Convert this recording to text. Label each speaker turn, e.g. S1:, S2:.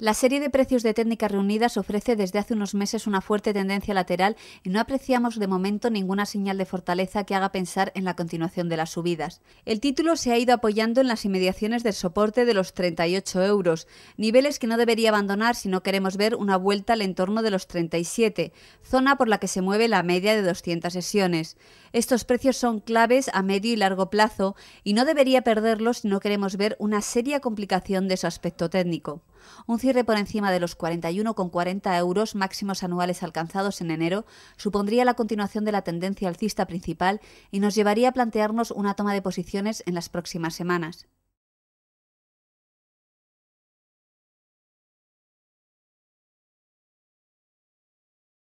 S1: La serie de precios de técnicas reunidas ofrece desde hace unos meses una fuerte tendencia lateral y no apreciamos de momento ninguna señal de fortaleza que haga pensar en la continuación de las subidas. El título se ha ido apoyando en las inmediaciones del soporte de los 38 euros, niveles que no debería abandonar si no queremos ver una vuelta al entorno de los 37, zona por la que se mueve la media de 200 sesiones. Estos precios son claves a medio y largo plazo y no debería perderlos si no queremos ver una seria complicación de su aspecto técnico. Un cierre por encima de los 41,40 euros máximos anuales alcanzados en enero supondría la continuación de la tendencia alcista principal y nos llevaría a plantearnos una toma de posiciones en las
S2: próximas semanas.